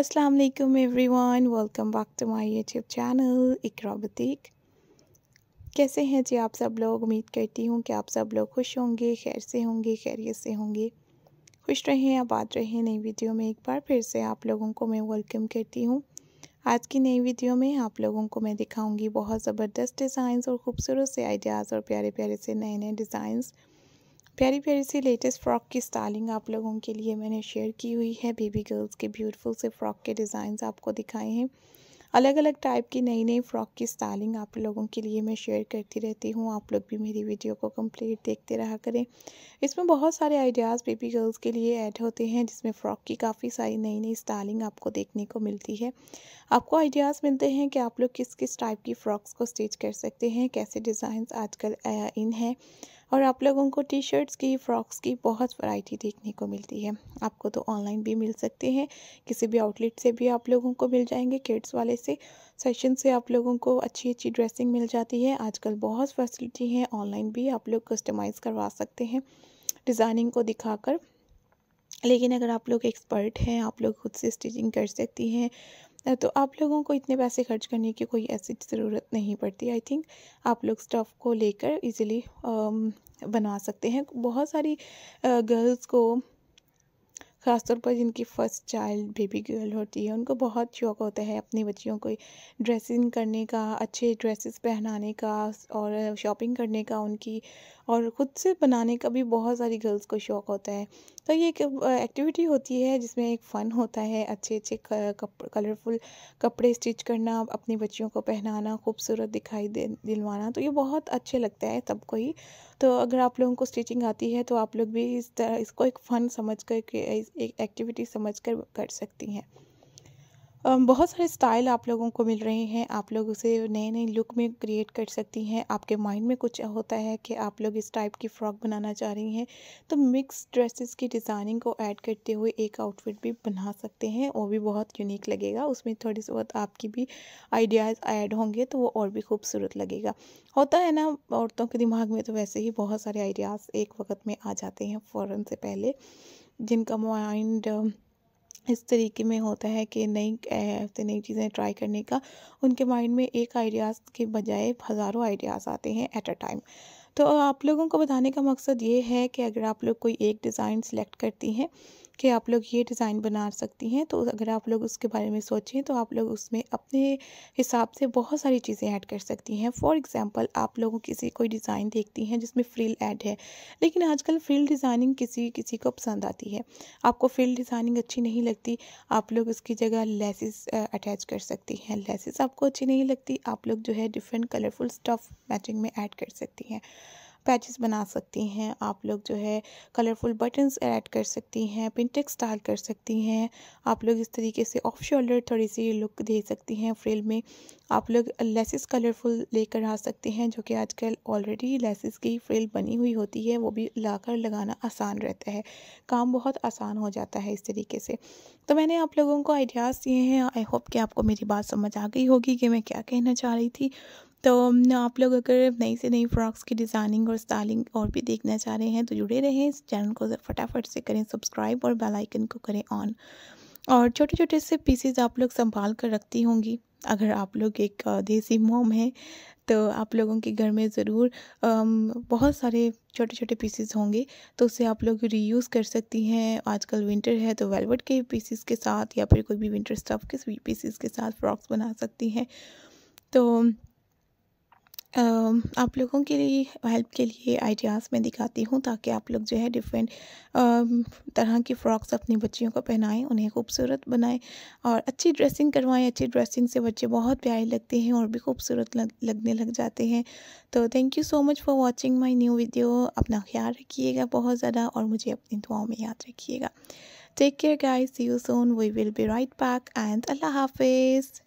Aslam everyone welcome back to my YouTube channel Iqra बतीक कैसे हैं जी आप सब लोग उम्मीद करती हूँ कि आप सब लोग खुश होंगे खैर से होंगे खैरियत से होंगे खुश रहें आबाद रहें नई वीडियो में एक बार फिर से आप लोगों को मैं वेलकम करती हूँ आज की नई वीडियो में आप लोगों को मैं दिखाऊंगी बहुत ज़बरदस्त डिज़ाइंस और ख़ूबसूरत से आइडियाज़ और प्यारे प्यारे से नए नए डिज़ाइंस प्यारी प्यारी सी लेटेस्ट फ़्रॉक की स्टाइलिंग आप लोगों के लिए मैंने शेयर की हुई है बेबी गर्ल्स के ब्यूटीफुल से फ़्रॉक के डिज़ाइंस आपको दिखाए हैं अलग अलग टाइप की नई नई फ़्रॉक की स्टाइलिंग आप लोगों के लिए मैं शेयर करती रहती हूँ आप लोग भी मेरी वीडियो को कंप्लीट देखते रहा करें इसमें बहुत सारे आइडियाज़ बेबी गर्ल्स के लिए ऐड होते हैं जिसमें फ़्रॉक की काफ़ी सारी नई नई स्टाइलिंग आपको देखने को मिलती है आपको आइडियाज़ मिलते हैं कि आप लोग किस किस टाइप की फ़्रॉक्स को स्टिच कर सकते हैं कैसे डिज़ाइंस आजकल इन हैं और आप लोगों को टी शर्ट्स की फ़्रॉक्स की बहुत वैरायटी देखने को मिलती है आपको तो ऑनलाइन भी मिल सकते हैं किसी भी आउटलेट से भी आप लोगों को मिल जाएंगे किड्स वाले से सेशन से आप लोगों को अच्छी अच्छी ड्रेसिंग मिल जाती है आजकल बहुत फैसिलिटी है ऑनलाइन भी आप लोग कस्टमाइज़ करवा सकते हैं डिज़ाइनिंग को दिखाकर लेकिन अगर आप लोग एक्सपर्ट हैं आप लोग खुद से स्टिचिंग कर सकती हैं तो आप लोगों को इतने पैसे खर्च करने की कोई ऐसी ज़रूरत नहीं पड़ती आई थिंक आप लोग स्टफ़ को लेकर इजीली बना सकते हैं बहुत सारी गर्ल्स को ख़ासतौर पर जिनकी फ़र्स्ट चाइल्ड बेबी गर्ल होती है उनको बहुत शौक होता है अपनी बच्चियों को ड्रेसिंग करने का अच्छे ड्रेसेस पहनाने का और शॉपिंग करने का उनकी और ख़ुद से बनाने का भी बहुत सारी गर्ल्स को शौक होता है तो ये एक एक्टिविटी होती है जिसमें एक फ़न होता है अच्छे अच्छे कप, कलरफुल कपड़े स्टिच करना अपनी बच्चियों को पहनाना खूबसूरत दिखाई दे दिलवाना तो ये बहुत अच्छे लगता है सबको ही तो अगर आप लोगों को स्टिचिंग आती है तो आप लोग भी इस तरह इसको एक फ़न समझ कर एक एक्टिविटी समझ कर कर सकती हैं बहुत सारे स्टाइल आप लोगों को मिल रहे हैं आप लोग उसे नए नए लुक में क्रिएट कर सकती हैं आपके माइंड में कुछ होता है कि आप लोग इस टाइप की फ़्रॉक बनाना चाह रही हैं तो मिक्स ड्रेसेस की डिज़ाइनिंग को ऐड करते हुए एक आउटफिट भी बना सकते हैं वो भी बहुत यूनिक लगेगा उसमें थोड़ी सी बहुत आपकी भी आइडियाज़ ऐड होंगे तो वो और भी खूबसूरत लगेगा होता है ना औरतों के दिमाग में तो वैसे ही बहुत सारे आइडियाज़ एक वक्त में आ जाते हैं फ़ौर से पहले जिनका माइंड इस तरीके में होता है कि नई नई चीज़ें ट्राई करने का उनके माइंड में एक आइडियाज़ के बजाय हज़ारों आइडियाज़ आते हैं एट अ टाइम तो आप लोगों को बताने का मकसद ये है कि अगर आप लोग कोई एक डिज़ाइन सेलेक्ट करती हैं कि आप लोग ये डिज़ाइन बना सकती हैं तो अगर आप लोग उसके बारे में सोचें तो आप लोग उसमें अपने हिसाब से बहुत सारी चीज़ें ऐड कर सकती हैं फॉर एग्ज़ाम्पल आप लोगों किसी कोई डिज़ाइन देखती हैं जिसमें फ्रिल ऐड है लेकिन आजकल फ्रिल डिज़ाइनिंग किसी किसी को पसंद आती है आपको फ्रिल डिज़ाइनिंग अच्छी नहीं लगती आप लोग उसकी जगह लेसिस अटैच कर सकती हैं लेसिस आपको अच्छी नहीं लगती आप लोग जो है डिफरेंट कलरफुल स्टफ़ मैचिंग में ऐड कर सकती हैं पैचेस बना सकती हैं आप लोग जो है कलरफुल बटन्स ऐड कर सकती हैं पिंटेक्स डाल कर सकती हैं आप लोग इस तरीके से ऑफ शोल्डर थोड़ी सी लुक दे सकती हैं फ्रेल में आप लोग लेसिस कलरफुल लेकर आ सकते हैं जो कि आजकल ऑलरेडी लेसिस की फ्रेल बनी हुई होती है वो भी लाकर लगाना आसान रहता है काम बहुत आसान हो जाता है इस तरीके से तो मैंने आप लोगों को आइडियाज़ दिए हैं आई होप कि आपको मेरी बात समझ आ गई होगी कि मैं क्या कहना चाह रही थी तो आप लोग अगर नई से नई फ्रॉक्स की डिज़ाइनिंग और स्टाइलिंग और भी देखना चाह रहे हैं तो जुड़े रहें इस चैनल को फटाफट से करें सब्सक्राइब और बेल आइकन को करें ऑन और छोटे छोटे से पीसेज आप लोग संभाल कर रखती होंगी अगर आप लोग एक देसी मोम हैं तो आप लोगों के घर में ज़रूर बहुत सारे छोटे छोटे पीसेस होंगे तो उसे आप लोग रीयूज़ कर सकती हैं आजकल विंटर है तो वेलवेट के पीसेस के साथ या फिर कोई भी विंटर स्टफ़ के पीसेस के साथ फ्रॉक्स बना सकती हैं तो आप लोगों के लिए हेल्प के लिए आइडियाज़ मैं दिखाती हूँ ताकि आप लोग जो है डिफरेंट तरह की फ़्रॉक्स अपनी बच्चियों को पहनाएं उन्हें खूबसूरत बनाएं और अच्छी ड्रेसिंग करवाएं अच्छी ड्रेसिंग से बच्चे बहुत प्यारे लगते हैं और भी खूबसूरत लग, लगने लग जाते हैं तो thank you so much for watching my new video अपना ख्याल रखिएगा बहुत ज़्यादा और मुझे अपनी दुआओं में याद रखिएगा take care guys see you soon we will be right back and अल्लाह हाफिज़